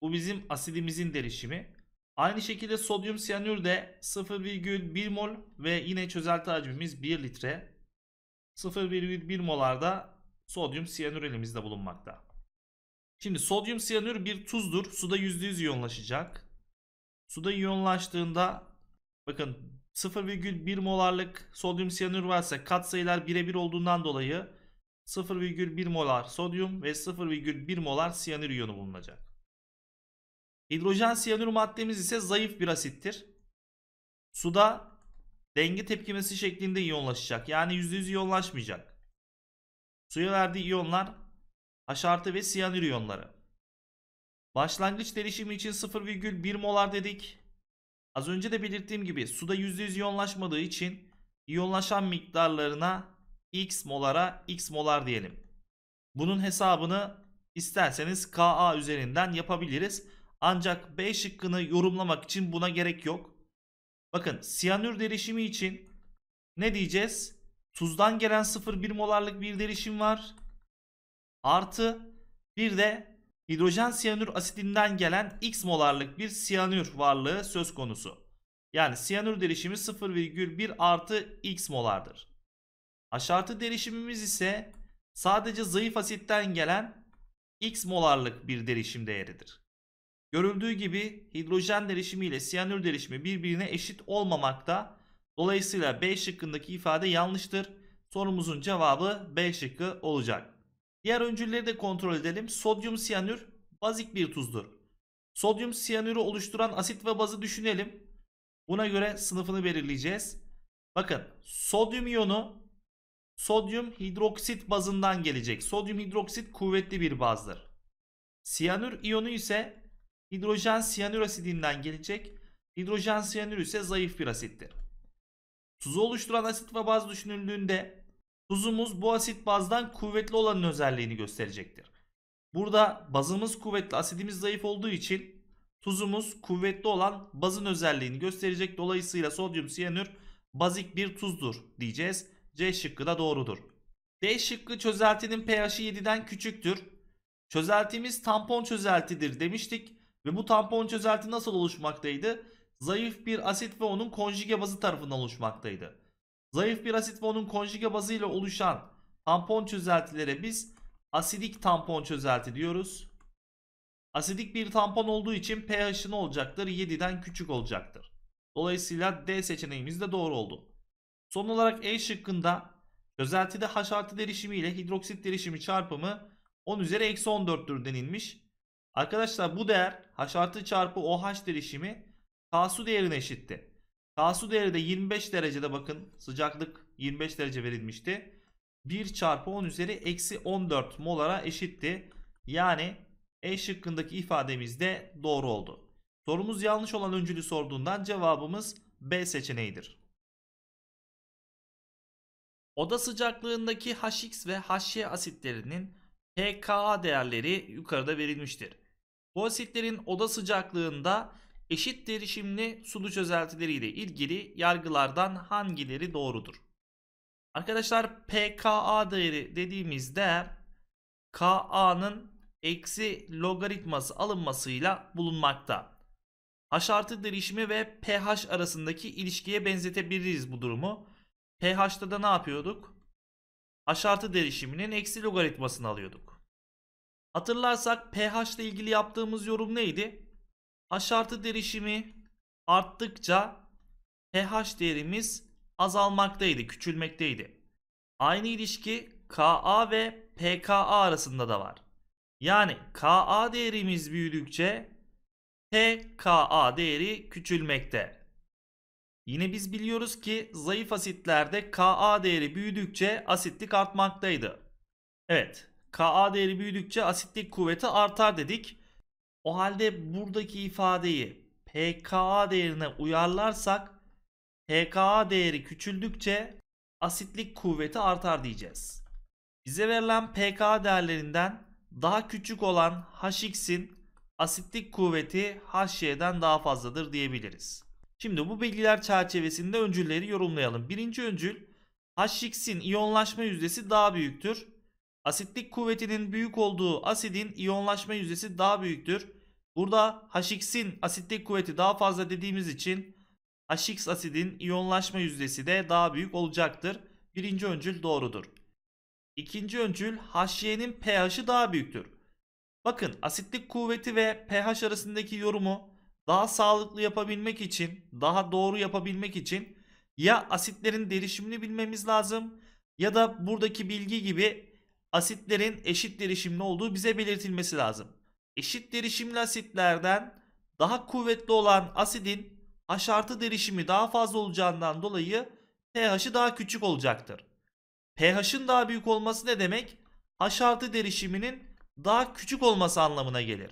[SPEAKER 1] Bu bizim asidimizin derişimi. Aynı şekilde sodyum siyanür de 0,1 mol ve yine çözelti hacmimiz 1 litre. 0,1 molarda sodyum siyanür elimizde bulunmakta. Şimdi sodyum siyanür bir tuzdur. Suda %100 iyonlaşacak. Suda iyonlaştığında bakın 0,1 molarlık sodyum siyanür varsa katsayılar birebir olduğundan dolayı 0,1 molar sodyum ve 0,1 molar siyanür iyonu bulunacak. Hidrojen siyanür maddemiz ise zayıf bir asittir. Suda denge tepkimesi şeklinde iyonlaşacak. Yani %100 iyonlaşmayacak. Suya verdiği iyonlar H artı ve siyanür iyonları. Başlangıç derişimi için 0,1 molar dedik. Az önce de belirttiğim gibi suda %100 iyonlaşmadığı için iyonlaşan miktarlarına x molara x molar diyelim. Bunun hesabını isterseniz Ka üzerinden yapabiliriz. Ancak B şıkkını yorumlamak için buna gerek yok. Bakın siyanür derişimi için ne diyeceğiz? Tuzdan gelen 0,1 molarlık bir derişim var. Artı bir de hidrojen siyanür asidinden gelen x molarlık bir siyanür varlığı söz konusu. Yani siyanür derişimi 0,1 artı x molardır. Aşartı derişimimiz ise sadece zayıf asitten gelen x molarlık bir derişim değeridir. Görüldüğü gibi hidrojen derişimi ile siyanür derişimi birbirine eşit olmamakta. Dolayısıyla B şıkkındaki ifade yanlıştır. Sorumuzun cevabı B şıkkı olacak. Diğer öncülleri de kontrol edelim. Sodyum siyanür bazik bir tuzdur. Sodyum siyanürü oluşturan asit ve bazı düşünelim. Buna göre sınıfını belirleyeceğiz. Bakın sodyum iyonu sodyum hidroksit bazından gelecek. Sodyum hidroksit kuvvetli bir bazdır. Siyanür iyonu ise hidrojen siyanür asidinden gelecek. Hidrojen siyanür ise zayıf bir asittir. Tuzu oluşturan asit ve baz düşünüldüğünde Tuzumuz bu asit bazdan kuvvetli olanın özelliğini gösterecektir. Burada bazımız kuvvetli asidimiz zayıf olduğu için tuzumuz kuvvetli olan bazın özelliğini gösterecek. Dolayısıyla sodyum siyanür bazik bir tuzdur diyeceğiz. C şıkkı da doğrudur. D şıkkı çözeltinin pH'i 7'den küçüktür. Çözeltimiz tampon çözeltidir demiştik. Ve bu tampon çözelti nasıl oluşmaktaydı? Zayıf bir asit ve onun konjüge bazı tarafından oluşmaktaydı. Zayıf bir asit ve onun konjüge ile oluşan tampon çözeltilere biz asidik tampon çözelti diyoruz. Asidik bir tampon olduğu için pH'in olacaktır? 7'den küçük olacaktır. Dolayısıyla D seçeneğimiz de doğru oldu. Son olarak E şıkkında çözeltide H artı derişimi ile hidroksit derişimi çarpımı 10 üzeri eksi 14'tür denilmiş. Arkadaşlar bu değer H artı çarpı OH derişimi K su değerine eşitti. Kansu değeri de 25 derecede bakın sıcaklık 25 derece verilmişti. 1 çarpı 10 üzeri eksi 14 molara eşitti. Yani E şıkkındaki ifademiz de doğru oldu. Sorumuz yanlış olan öncülü sorduğundan cevabımız B seçeneğidir. Oda sıcaklığındaki HX ve HY asitlerinin pKa değerleri yukarıda verilmiştir. Bu asitlerin oda sıcaklığında eşit derişimli sulu çözeltileriyle ilgili yargılardan hangileri doğrudur? Arkadaşlar pKa değeri dediğimiz değer Ka'nın eksi logaritması alınmasıyla bulunmakta. H artı derişimi ve pH arasındaki ilişkiye benzetebiliriz bu durumu. pH'ta da ne yapıyorduk? H artı derişiminin eksi logaritmasını alıyorduk. Hatırlarsak pH ile ilgili yaptığımız yorum neydi? Aşartı derişimi arttıkça pH değerimiz azalmaktaydı, küçülmekteydi. Aynı ilişki Ka ve pKa arasında da var. Yani Ka değerimiz büyüdükçe pKa değeri küçülmekte. Yine biz biliyoruz ki zayıf asitlerde Ka değeri büyüdükçe asitlik artmaktaydı. Evet, Ka değeri büyüdükçe asitlik kuvveti artar dedik. O halde buradaki ifadeyi pKa değerine uyarlarsak pKa değeri küçüldükçe asitlik kuvveti artar diyeceğiz. Bize verilen pKa değerlerinden daha küçük olan Hx'in asitlik kuvveti Hy'den daha fazladır diyebiliriz. Şimdi bu bilgiler çerçevesinde öncülleri yorumlayalım. Birinci öncül Hx'in iyonlaşma yüzdesi daha büyüktür. Asitlik kuvvetinin büyük olduğu asidin iyonlaşma yüzdesi daha büyüktür. Burada HX'in asitlik kuvveti daha fazla dediğimiz için HX asidin iyonlaşma yüzdesi de daha büyük olacaktır. Birinci öncül doğrudur. İkinci öncül HY'nin pH'i daha büyüktür. Bakın asitlik kuvveti ve pH arasındaki yorumu daha sağlıklı yapabilmek için, daha doğru yapabilmek için ya asitlerin derişimini bilmemiz lazım ya da buradaki bilgi gibi asitlerin eşit derişimli olduğu bize belirtilmesi lazım. Eşit derişimli asitlerden daha kuvvetli olan asidin H artı derişimi daha fazla olacağından dolayı pH'i daha küçük olacaktır. pH'in daha büyük olması ne demek? H artı derişiminin daha küçük olması anlamına gelir.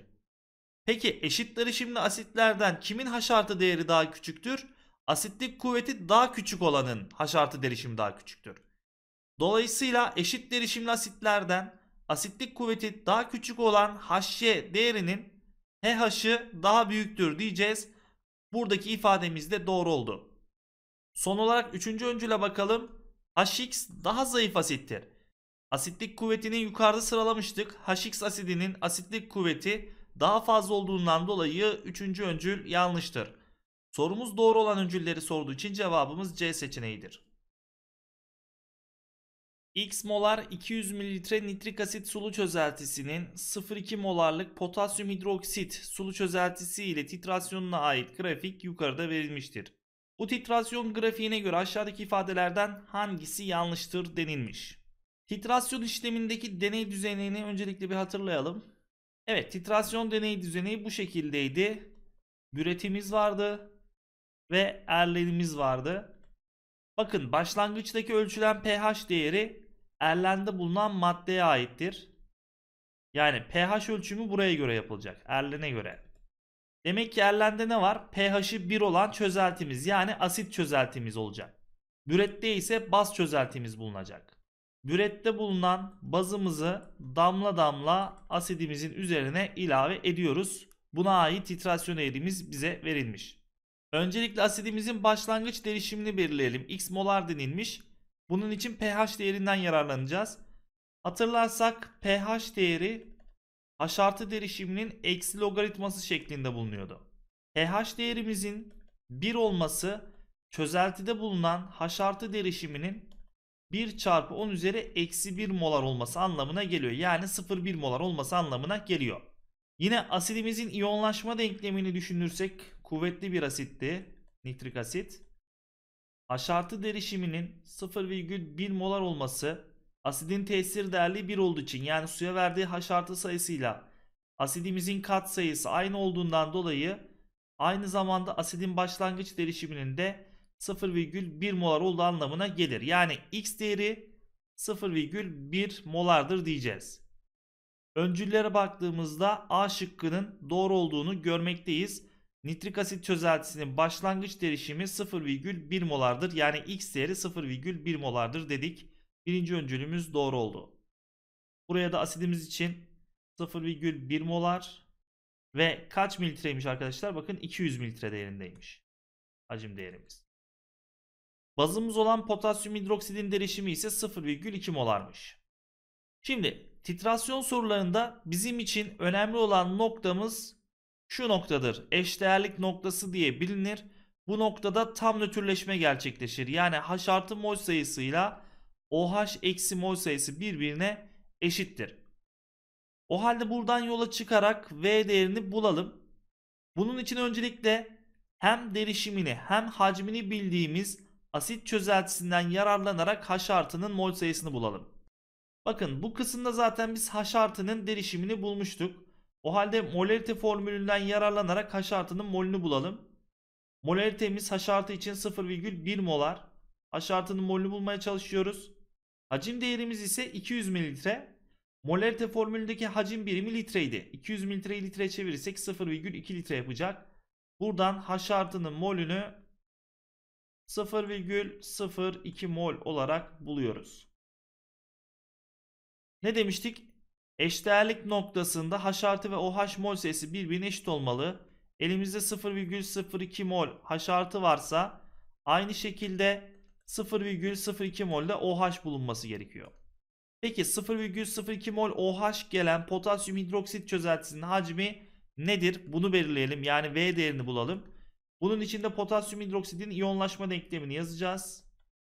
[SPEAKER 1] Peki eşit derişimli asitlerden kimin H artı değeri daha küçüktür? Asitlik kuvveti daha küçük olanın H artı derişimi daha küçüktür. Dolayısıyla eşit derişimli asitlerden asitlik kuvveti daha küçük olan HY değerinin HH'ı daha büyüktür diyeceğiz. Buradaki ifademiz de doğru oldu. Son olarak üçüncü öncüle bakalım. HX daha zayıf asittir. Asitlik kuvvetini yukarıda sıralamıştık. HX asidinin asitlik kuvveti daha fazla olduğundan dolayı üçüncü öncül yanlıştır. Sorumuz doğru olan öncülleri sorduğu için cevabımız C seçeneğidir. X molar 200 mililitre nitrik asit sulu çözeltisinin 0,2 molarlık potasyum hidroksit sulu çözeltisi ile titrasyonuna ait grafik yukarıda verilmiştir. Bu titrasyon grafiğine göre aşağıdaki ifadelerden hangisi yanlıştır denilmiş. Titrasyon işlemindeki deney düzenini öncelikle bir hatırlayalım. Evet titrasyon deney düzeni bu şekildeydi. Büretimiz vardı ve erlenimiz vardı. Bakın başlangıçtaki ölçülen pH değeri erlende bulunan maddeye aittir. Yani pH ölçümü buraya göre yapılacak. Erlene göre. Demek ki erlende ne var? pH'i 1 olan çözeltimiz yani asit çözeltimiz olacak. Bürette ise baz çözeltimiz bulunacak. Bürette bulunan bazımızı damla damla asidimizin üzerine ilave ediyoruz. Buna ait titrasyon eğrimiz bize verilmiş. Öncelikle asidimizin başlangıç derişimini belirleyelim. X molar denilmiş. Bunun için pH değerinden yararlanacağız. Hatırlarsak pH değeri H artı derişiminin eksi logaritması şeklinde bulunuyordu. pH değerimizin 1 olması çözeltide bulunan H artı derişiminin 1 çarpı 10 üzeri eksi 1 molar olması anlamına geliyor. Yani 0,1 molar olması anlamına geliyor. Yine asidimizin iyonlaşma denklemini düşünürsek kuvvetli bir asitti nitrik asit. Haşartı derişiminin 0,1 molar olması asidin tesir değerliği 1 olduğu için yani suya verdiği haşartı sayısıyla asidimizin kat sayısı aynı olduğundan dolayı aynı zamanda asidin başlangıç derişiminin de 0,1 molar olduğu anlamına gelir. Yani x değeri 0,1 molardır diyeceğiz. Öncüllere baktığımızda A şıkkının doğru olduğunu görmekteyiz. Nitrik asit çözeltisinin başlangıç derişimi 0,1 molardır. Yani X değeri 0,1 molardır dedik. Birinci öncülümüz doğru oldu. Buraya da asidimiz için 0,1 molar ve kaç mililitreymiş arkadaşlar? Bakın 200 mililitre değerindeymiş. Hacim değerimiz. Bazımız olan potasyum hidroksidin derişimi ise 0,2 molarmış. Şimdi titrasyon sorularında bizim için önemli olan noktamız şu noktadır. Eşdeğerlik noktası diye bilinir. Bu noktada tam nötrleşme gerçekleşir. Yani H artı mol sayısıyla OH eksi mol sayısı birbirine eşittir. O halde buradan yola çıkarak V değerini bulalım. Bunun için öncelikle hem derişimini hem hacmini bildiğimiz asit çözeltisinden yararlanarak H artının mol sayısını bulalım. Bakın bu kısımda zaten biz H artının derişimini bulmuştuk. O halde molarite formülünden yararlanarak H artının molünü bulalım. Molaritemiz H artı için 0,1 molar. H artının molünü bulmaya çalışıyoruz. Hacim değerimiz ise 200 mililitre. Molarite formülündeki hacim birimi litreydi. 200 mililitreyi litreye çevirirsek 0,2 litre yapacak. Buradan H artının molünü 0,02 mol olarak buluyoruz. Ne demiştik? Eşdeğerlik noktasında H artı ve OH mol sayısı birbirine eşit olmalı. Elimizde 0,02 mol H artı varsa aynı şekilde 0,02 mol de OH bulunması gerekiyor. Peki 0,02 mol OH gelen potasyum hidroksit çözeltisinin hacmi nedir? Bunu belirleyelim. Yani V değerini bulalım. Bunun için de potasyum hidroksidin iyonlaşma denklemini yazacağız.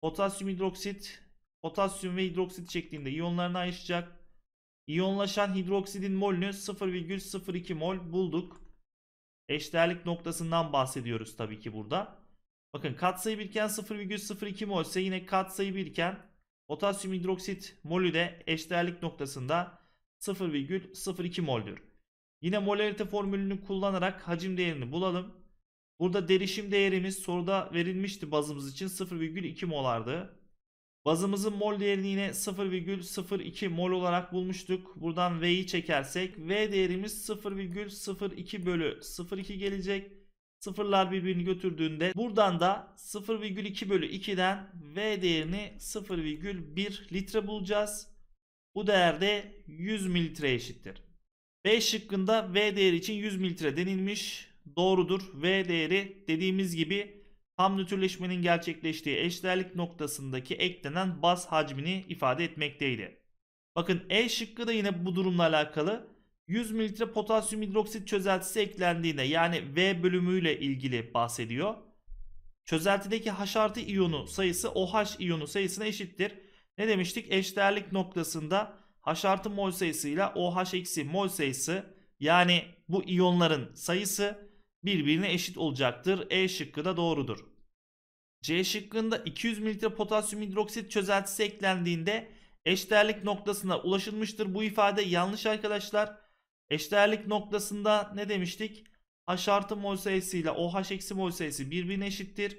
[SPEAKER 1] Potasyum hidroksit, potasyum ve hidroksit şeklinde iyonlarını ayrışacak. İyonlaşan hidroksidin molünü 0,02 mol bulduk. Eşdeğerlik noktasından bahsediyoruz tabii ki burada. Bakın katsayı birken 0,02 mol ise yine katsayı birken potasyum hidroksit molü de eşdeğerlik noktasında 0,02 moldür. Yine molarite formülünü kullanarak hacim değerini bulalım. Burada derişim değerimiz soruda verilmişti bazımız için 0,2 molardı. Bazımızın mol değerini yine 0,02 mol olarak bulmuştuk. Buradan V'yi çekersek V değerimiz 0,02 bölü 0,2 gelecek. Sıfırlar birbirini götürdüğünde buradan da 0,2 bölü 2'den V değerini 0,1 litre bulacağız. Bu değerde 100 mililitre eşittir. B şıkkında V değeri için 100 mililitre denilmiş. Doğrudur. V değeri dediğimiz gibi ham nötrleşmenin gerçekleştiği eşdeğerlik noktasındaki eklenen baz hacmini ifade etmekteydi. Bakın E şıkkı da yine bu durumla alakalı 100 mililitre potasyum hidroksit çözeltisi eklendiğinde yani V bölümüyle ilgili bahsediyor. Çözeltideki H artı iyonu sayısı OH iyonu sayısına eşittir. Ne demiştik? Eşdeğerlik noktasında H artı mol sayısıyla OH eksi mol sayısı yani bu iyonların sayısı birbirine eşit olacaktır. E şıkkı da doğrudur. C şıkkında 200 ml potasyum hidroksit çözeltisi eklendiğinde eşdeğerlik noktasına ulaşılmıştır. Bu ifade yanlış arkadaşlar. Eşdeğerlik noktasında ne demiştik? H artı mol sayısı ile OH eksi mol sayısı birbirine eşittir.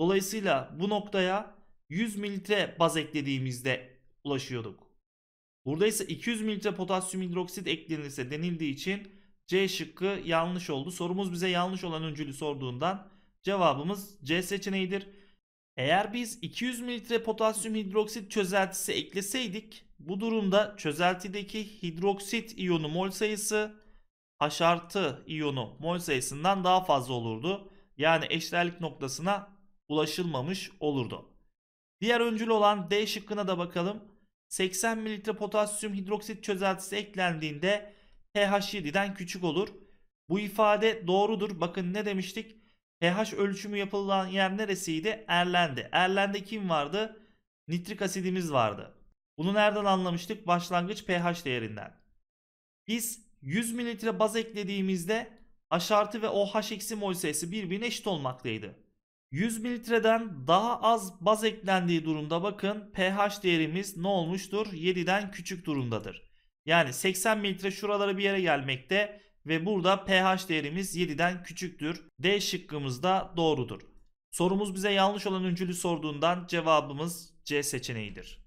[SPEAKER 1] Dolayısıyla bu noktaya 100 mililitre baz eklediğimizde ulaşıyorduk. Burada ise 200 mililitre potasyum hidroksit eklenirse denildiği için C şıkkı yanlış oldu. Sorumuz bize yanlış olan öncülü sorduğundan cevabımız C seçeneğidir. Eğer biz 200 mililitre potasyum hidroksit çözeltisi ekleseydik bu durumda çözeltideki hidroksit iyonu mol sayısı H artı iyonu mol sayısından daha fazla olurdu. Yani eşdeğerlik noktasına ulaşılmamış olurdu. Diğer öncül olan D şıkkına da bakalım. 80 mililitre potasyum hidroksit çözeltisi eklendiğinde pH7'den küçük olur. Bu ifade doğrudur. Bakın ne demiştik? pH ölçümü yapılan yer neresiydi? Erlendi. Erlende kim vardı? Nitrik asidimiz vardı. Bunu nereden anlamıştık? Başlangıç pH değerinden. Biz 100 mililitre baz eklediğimizde H artı ve OH eksi mol sayısı birbirine eşit olmaktaydı. 100 mililitreden daha az baz eklendiği durumda bakın pH değerimiz ne olmuştur? 7'den küçük durumdadır. Yani 80 mililitre şuralara bir yere gelmekte ve burada pH değerimiz 7'den küçüktür. D şıkkımız da doğrudur. Sorumuz bize yanlış olan öncülü sorduğundan cevabımız C seçeneğidir.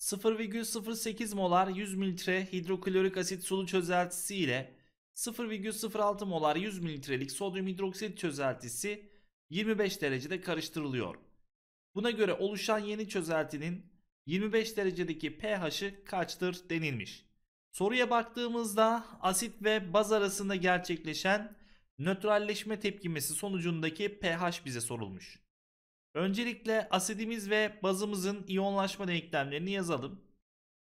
[SPEAKER 1] 0,08 molar 100 mililitre hidroklorik asit sulu çözeltisi ile 0,06 molar 100 mililitrelik sodyum hidroksit çözeltisi 25 derecede karıştırılıyor. Buna göre oluşan yeni çözeltinin 25 derecedeki pH'i kaçtır denilmiş. Soruya baktığımızda asit ve baz arasında gerçekleşen nötralleşme tepkimesi sonucundaki pH bize sorulmuş. Öncelikle asidimiz ve bazımızın iyonlaşma denklemlerini yazalım.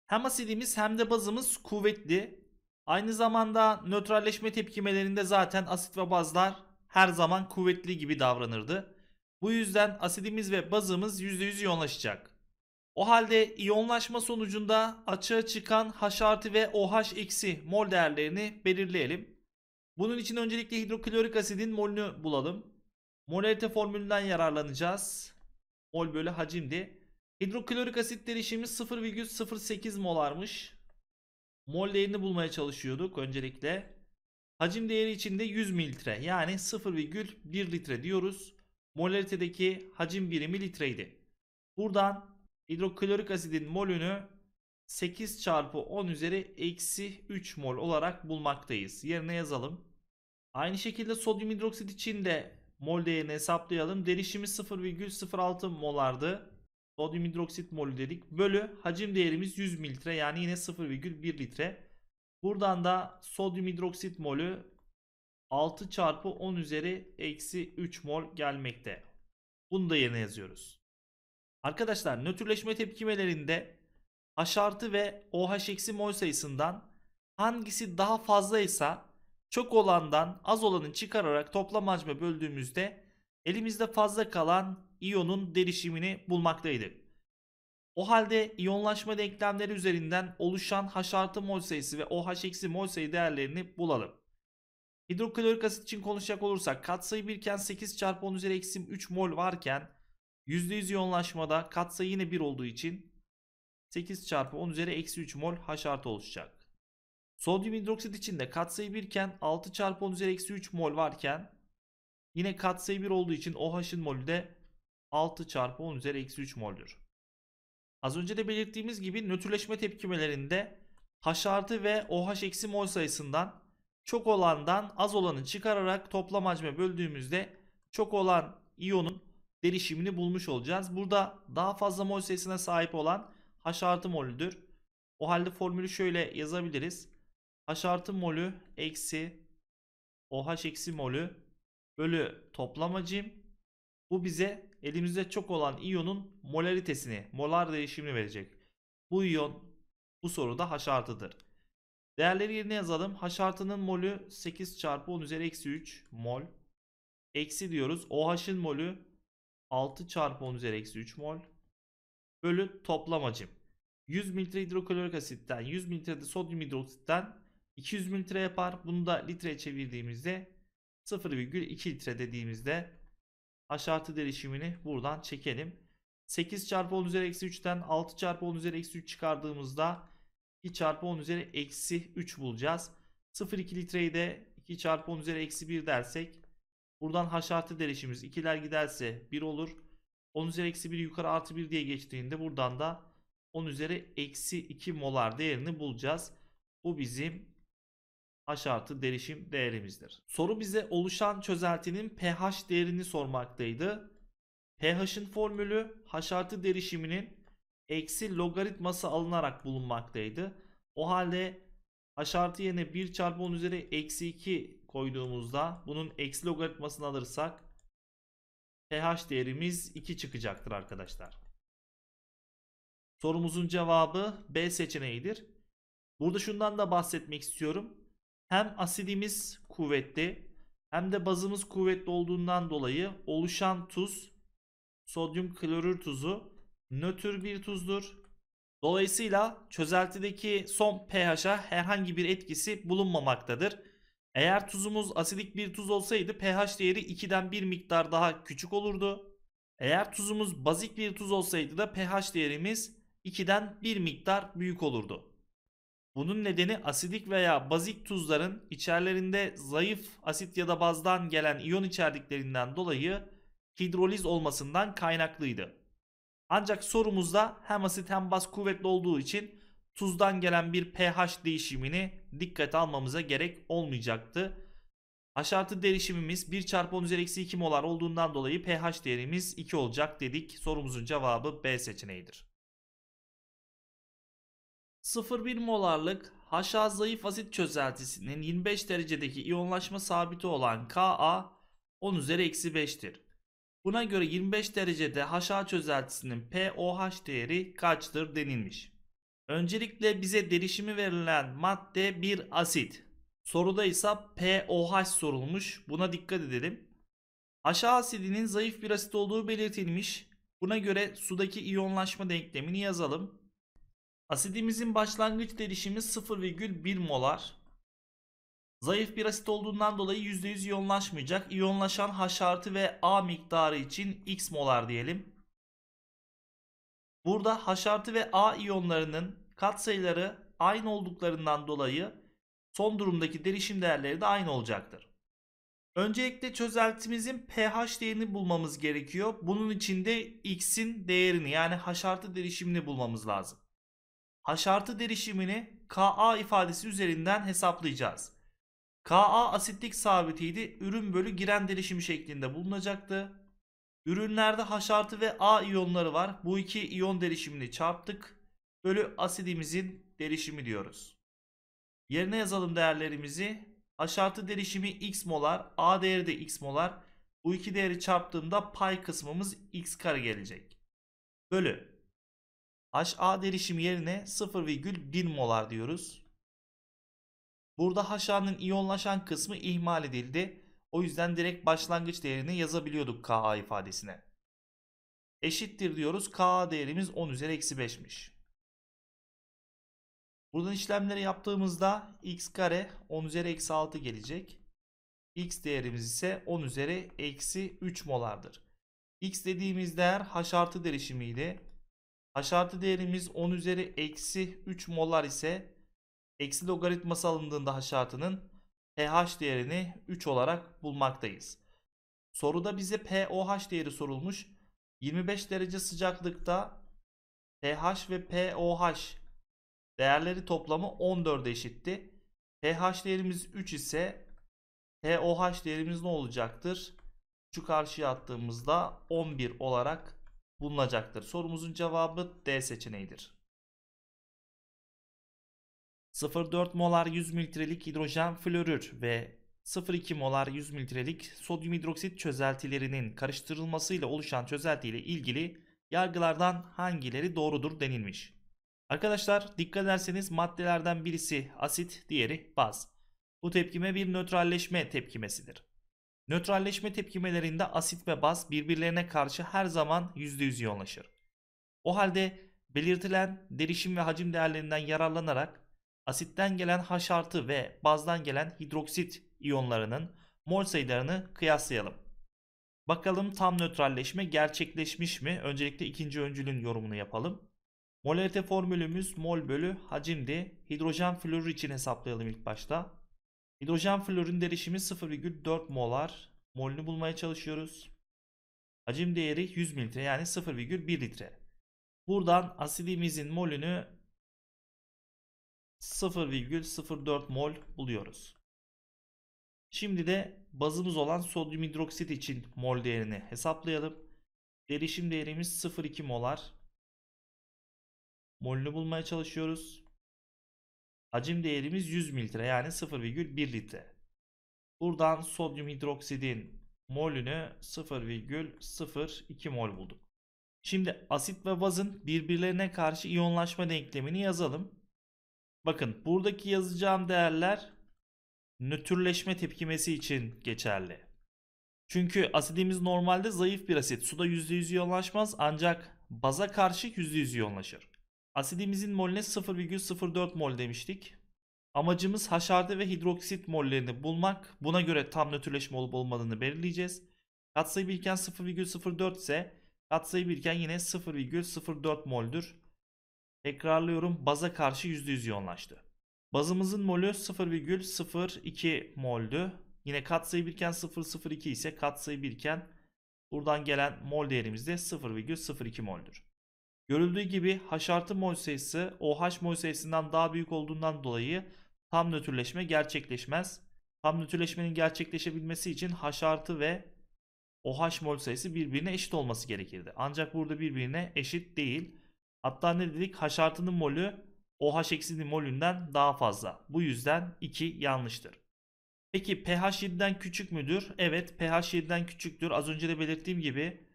[SPEAKER 1] Hem asidimiz hem de bazımız kuvvetli. Aynı zamanda nötralleşme tepkimelerinde zaten asit ve bazlar her zaman kuvvetli gibi davranırdı. Bu yüzden asidimiz ve bazımız %100 iyonlaşacak. O halde iyonlaşma sonucunda açığa çıkan H artı ve OH eksi mol değerlerini belirleyelim. Bunun için öncelikle hidroklorik asidin molünü bulalım. Molarite formülünden yararlanacağız. Mol bölü hacimdi. Hidroklorik asit derişimiz 0,08 molarmış. Mol değerini bulmaya çalışıyorduk öncelikle. Hacim değeri içinde 100 mililitre yani 0,1 litre diyoruz. Molaritedeki hacim birimi litreydi. Buradan hidroklorik asidin molünü 8 çarpı 10 üzeri eksi 3 mol olarak bulmaktayız. Yerine yazalım. Aynı şekilde sodyum hidroksit için de mol değerini hesaplayalım. Derişimi 0,06 molardı. Sodyum hidroksit molü dedik. Bölü hacim değerimiz 100 mililitre yani yine 0,1 litre. Buradan da sodyum hidroksit molü 6 çarpı 10 üzeri eksi 3 mol gelmekte. Bunu da yerine yazıyoruz. Arkadaşlar nötrleşme tepkimelerinde H artı ve OH eksi mol sayısından hangisi daha fazlaysa çok olandan az olanı çıkararak toplam hacme böldüğümüzde elimizde fazla kalan iyonun derişimini bulmaktaydık. O halde iyonlaşma denklemleri üzerinden oluşan H artı mol sayısı ve OH eksi mol sayı değerlerini bulalım. Hidroklorik asit için konuşacak olursak katsayı birken 8 çarpı 10 üzeri eksi 3 mol varken %100 yoğunlaşmada katsayı yine 1 olduğu için 8 çarpı 10 üzeri eksi 3 mol H artı oluşacak. Sodyum hidroksit için de katsayı 1 iken 6 çarpı 10 üzeri eksi 3 mol varken yine katsayı 1 olduğu için OH'ın molü de 6 çarpı 10 üzeri eksi 3 moldür. Az önce de belirttiğimiz gibi nötrleşme tepkimelerinde H artı ve OH eksi mol sayısından çok olandan az olanı çıkararak toplam hacme böldüğümüzde çok olan iyonun derişimini bulmuş olacağız. Burada daha fazla mol sayısına sahip olan H artı molüdür. O halde formülü şöyle yazabiliriz. H artı molü eksi OH eksi molü bölü toplam hacim. Bu bize elimizde çok olan iyonun molaritesini, molar değişimini verecek. Bu iyon bu soruda H artıdır. Değerleri yerine yazalım. H artının molü 8 çarpı 10 üzeri eksi 3 mol. Eksi diyoruz. OH'ın molü 6 çarpı 10 üzeri eksi 3 mol bölü toplam hacim. 100 mililitre hidroklorik asitten 100 mililitre de sodyum hidroksitten 200 mililitre yapar. Bunu da litreye çevirdiğimizde 0,2 litre dediğimizde aşartı derişimini buradan çekelim. 8 çarpı 10 üzeri eksi 3'ten 6 çarpı 10 üzeri eksi 3 çıkardığımızda 2 çarpı 10 üzeri eksi 3 bulacağız. 0,2 litreyi de 2 çarpı 10 üzeri eksi 1 dersek Buradan h artı derişimiz 2'ler giderse 1 olur. 10 üzeri eksi 1 yukarı artı 1 diye geçtiğinde buradan da 10 üzeri eksi 2 molar değerini bulacağız. Bu bizim H artı derişim değerimizdir. Soru bize oluşan çözeltinin pH değerini sormaktaydı. pH'in formülü H artı derişiminin eksi logaritması alınarak bulunmaktaydı. O halde H artı yerine 1 çarpı 10 üzeri eksi 2 koyduğumuzda bunun eksi logaritmasını alırsak pH değerimiz 2 çıkacaktır arkadaşlar. Sorumuzun cevabı B seçeneğidir. Burada şundan da bahsetmek istiyorum. Hem asidimiz kuvvetli hem de bazımız kuvvetli olduğundan dolayı oluşan tuz sodyum klorür tuzu nötr bir tuzdur. Dolayısıyla çözeltideki son pH'a herhangi bir etkisi bulunmamaktadır. Eğer tuzumuz asidik bir tuz olsaydı pH değeri 2'den bir miktar daha küçük olurdu. Eğer tuzumuz bazik bir tuz olsaydı da pH değerimiz 2'den bir miktar büyük olurdu. Bunun nedeni asidik veya bazik tuzların içerlerinde zayıf asit ya da bazdan gelen iyon içerdiklerinden dolayı hidroliz olmasından kaynaklıydı. Ancak sorumuzda hem asit hem baz kuvvetli olduğu için tuzdan gelen bir pH değişimini dikkate almamıza gerek olmayacaktı. Aşartı derişimimiz 1 çarpı 10 üzeri eksi 2 molar olduğundan dolayı pH değerimiz 2 olacak dedik. Sorumuzun cevabı B seçeneğidir. 0,1 molarlık HA zayıf asit çözeltisinin 25 derecedeki iyonlaşma sabiti olan Ka 10 üzeri eksi 5'tir. Buna göre 25 derecede HA çözeltisinin pOH değeri kaçtır denilmiş. Öncelikle bize derişimi verilen madde bir asit. Soruda ise POH sorulmuş. Buna dikkat edelim. Aşağı asidinin zayıf bir asit olduğu belirtilmiş. Buna göre sudaki iyonlaşma denklemini yazalım. Asidimizin başlangıç derişimi 0,1 molar. Zayıf bir asit olduğundan dolayı %100 iyonlaşmayacak. İyonlaşan H artı ve A miktarı için X molar diyelim. Burada H ve A iyonlarının katsayıları aynı olduklarından dolayı son durumdaki derişim değerleri de aynı olacaktır. Öncelikle çözeltimizin pH değerini bulmamız gerekiyor. Bunun için de X'in değerini yani H derişimini bulmamız lazım. H derişimini Ka ifadesi üzerinden hesaplayacağız. Ka asitlik sabitiydi. Ürün bölü giren derişim şeklinde bulunacaktı. Ürünlerde H artı ve A iyonları var. Bu iki iyon derişimini çarptık. Bölü asidimizin derişimi diyoruz. Yerine yazalım değerlerimizi. H artı derişimi x molar. A değeri de x molar. Bu iki değeri çarptığımda pay kısmımız x kare gelecek. Bölü. A derişimi yerine 0,1 molar diyoruz. Burada HA'nın iyonlaşan kısmı ihmal edildi. O yüzden direkt başlangıç değerini yazabiliyorduk Ka ifadesine. Eşittir diyoruz. Ka değerimiz 10 üzeri eksi 5'miş. Buradan işlemleri yaptığımızda x kare 10 üzeri eksi 6 gelecek. x değerimiz ise 10 üzeri eksi 3 molardır. x dediğimiz değer h artı derişimiydi. h artı değerimiz 10 üzeri eksi 3 molar ise eksi logaritması alındığında h artının pH değerini 3 olarak bulmaktayız. Soruda bize pOH değeri sorulmuş. 25 derece sıcaklıkta pH ve pOH değerleri toplamı 14'e eşitti. pH değerimiz 3 ise pOH değerimiz ne olacaktır? Şu karşıya attığımızda 11 olarak bulunacaktır. Sorumuzun cevabı D seçeneğidir. 0,4 molar 100 mililitrelik hidrojen florür ve 0,2 molar 100 mililitrelik sodyum hidroksit çözeltilerinin karıştırılmasıyla oluşan çözelti ile ilgili yargılardan hangileri doğrudur denilmiş. Arkadaşlar dikkat ederseniz maddelerden birisi asit, diğeri baz. Bu tepkime bir nötralleşme tepkimesidir. Nötralleşme tepkimelerinde asit ve baz birbirlerine karşı her zaman %100 yoğunlaşır. O halde belirtilen derişim ve hacim değerlerinden yararlanarak asitten gelen H artı ve bazdan gelen hidroksit iyonlarının mol sayılarını kıyaslayalım. Bakalım tam nötralleşme gerçekleşmiş mi? Öncelikle ikinci öncülün yorumunu yapalım. Molarite formülümüz mol bölü hacimdi. Hidrojen florür için hesaplayalım ilk başta. Hidrojen florün derişimi 0,4 molar. Molünü bulmaya çalışıyoruz. Hacim değeri 100 mililitre yani 0,1 litre. Buradan asidimizin molünü 0,04 mol buluyoruz. Şimdi de bazımız olan sodyum hidroksit için mol değerini hesaplayalım. Derişim değerimiz 0,2 molar. Molünü bulmaya çalışıyoruz. Hacim değerimiz 100 mililitre yani 0,1 litre. Buradan sodyum hidroksidin molünü 0,02 mol bulduk. Şimdi asit ve bazın birbirlerine karşı iyonlaşma denklemini yazalım. Bakın buradaki yazacağım değerler nötrleşme tepkimesi için geçerli. Çünkü asidimiz normalde zayıf bir asit. Suda %100 yoğunlaşmaz ancak baza karşı %100 yoğunlaşır. Asidimizin molüne 0,04 mol demiştik. Amacımız haşarda ve hidroksit mollerini bulmak. Buna göre tam nötrleşme olup olmadığını belirleyeceğiz. Katsayı birken 0,04 ise katsayı birken yine 0,04 moldür. Tekrarlıyorum baza karşı %100 yoğunlaştı. Bazımızın molü 0,02 moldü. Yine katsayı birken 0,02 ise katsayı birken buradan gelen mol değerimiz de 0,02 moldür. Görüldüğü gibi haşartı mol sayısı OH mol sayısından daha büyük olduğundan dolayı tam nötrleşme gerçekleşmez. Tam nötrleşmenin gerçekleşebilmesi için haşartı artı ve OH mol sayısı birbirine eşit olması gerekirdi. Ancak burada birbirine eşit değil. Hatta ne dedik? Haşartının molü OH eksinin molünden daha fazla. Bu yüzden 2 yanlıştır. Peki pH 7'den küçük müdür? Evet pH 7'den küçüktür. Az önce de belirttiğim gibi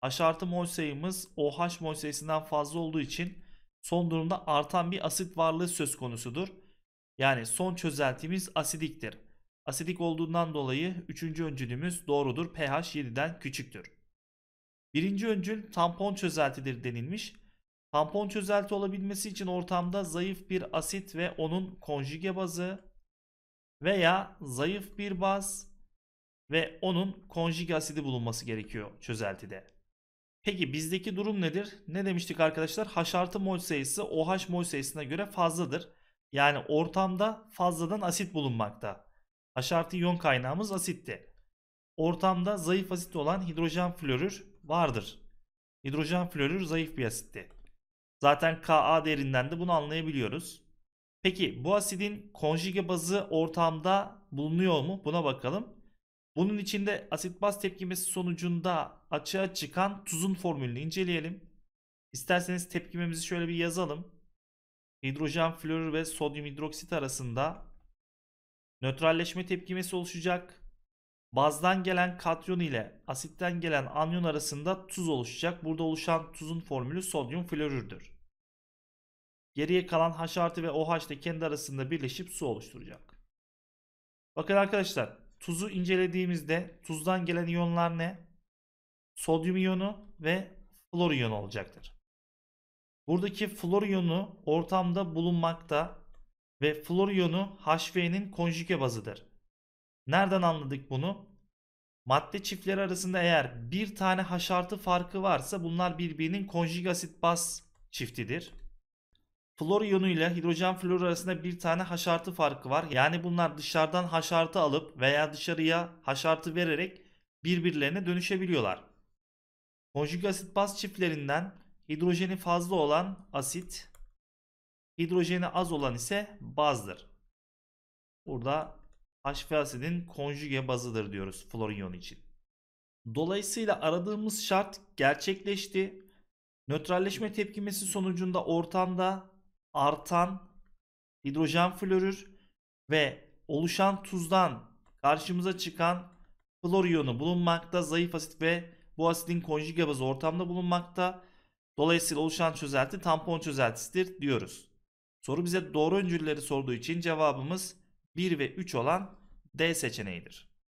[SPEAKER 1] H artı mol sayımız OH mol sayısından fazla olduğu için son durumda artan bir asit varlığı söz konusudur. Yani son çözeltimiz asidiktir. Asidik olduğundan dolayı 3. öncülümüz doğrudur. pH 7'den küçüktür. Birinci öncül tampon çözeltidir denilmiş. Tampon çözelti olabilmesi için ortamda zayıf bir asit ve onun konjüge bazı veya zayıf bir baz ve onun konjüge asidi bulunması gerekiyor çözeltide. Peki bizdeki durum nedir? Ne demiştik arkadaşlar? H artı mol sayısı OH mol sayısına göre fazladır. Yani ortamda fazladan asit bulunmakta. H artı iyon kaynağımız asitti. Ortamda zayıf asit olan hidrojen florür vardır. Hidrojen florür zayıf bir asitti. Zaten Ka değerinden de bunu anlayabiliyoruz. Peki bu asidin konjüge bazı ortamda bulunuyor mu? Buna bakalım. Bunun içinde asit baz tepkimesi sonucunda açığa çıkan tuzun formülünü inceleyelim. İsterseniz tepkimemizi şöyle bir yazalım. Hidrojen florür ve sodyum hidroksit arasında nötralleşme tepkimesi oluşacak. Bazdan gelen katyon ile asitten gelen anyon arasında tuz oluşacak. Burada oluşan tuzun formülü sodyum florürdür. Geriye kalan H artı ve OH de kendi arasında birleşip su oluşturacak. Bakın arkadaşlar tuzu incelediğimizde tuzdan gelen iyonlar ne? Sodyum iyonu ve flor iyonu olacaktır. Buradaki flor iyonu ortamda bulunmakta ve flor iyonu HV'nin konjüge bazıdır. Nereden anladık bunu? Madde çiftleri arasında eğer bir tane haşartı farkı varsa bunlar birbirinin konjug asit baz çiftidir. Flor iyonu ile hidrojen flor arasında bir tane haşartı farkı var. Yani bunlar dışarıdan haşartı alıp veya dışarıya haşartı vererek birbirlerine dönüşebiliyorlar. Konjug asit baz çiftlerinden hidrojeni fazla olan asit, hidrojeni az olan ise bazdır. Burada HV asidin konjüge bazıdır diyoruz floriyon için. Dolayısıyla aradığımız şart gerçekleşti. Nötralleşme tepkimesi sonucunda ortamda artan hidrojen florür ve oluşan tuzdan karşımıza çıkan floriyonu bulunmakta. Zayıf asit ve bu asidin konjüge bazı ortamda bulunmakta. Dolayısıyla oluşan çözelti tampon çözeltisidir diyoruz. Soru bize doğru öncülleri sorduğu için cevabımız 1 ve 3 olan D seçeneğidir.